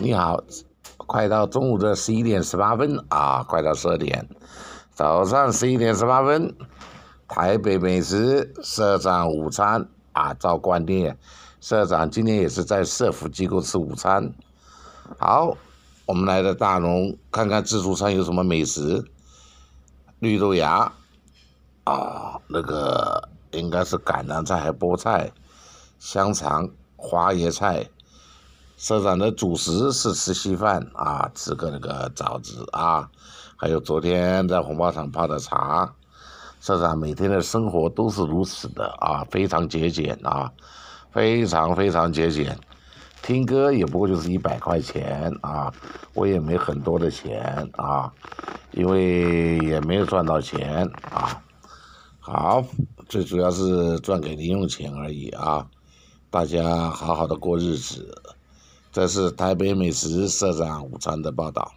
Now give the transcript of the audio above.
你好，快到中午的十一点十八分啊！快到十二点，早上十一点十八分，台北美食社长午餐啊，照惯例，社长今天也是在社服机构吃午餐。好，我们来到大龙，看看自助餐有什么美食，绿豆芽啊，那个应该是橄榄菜、菠菜、香肠、花椰菜。社长的主食是吃稀饭啊，吃个那个枣子啊，还有昨天在红包厂泡的茶。社长每天的生活都是如此的啊，非常节俭啊，非常非常节俭。听歌也不过就是一百块钱啊，我也没很多的钱啊，因为也没有赚到钱啊。好，最主要是赚给零用钱而已啊，大家好好的过日子。这是台北美食社长武昌的报道。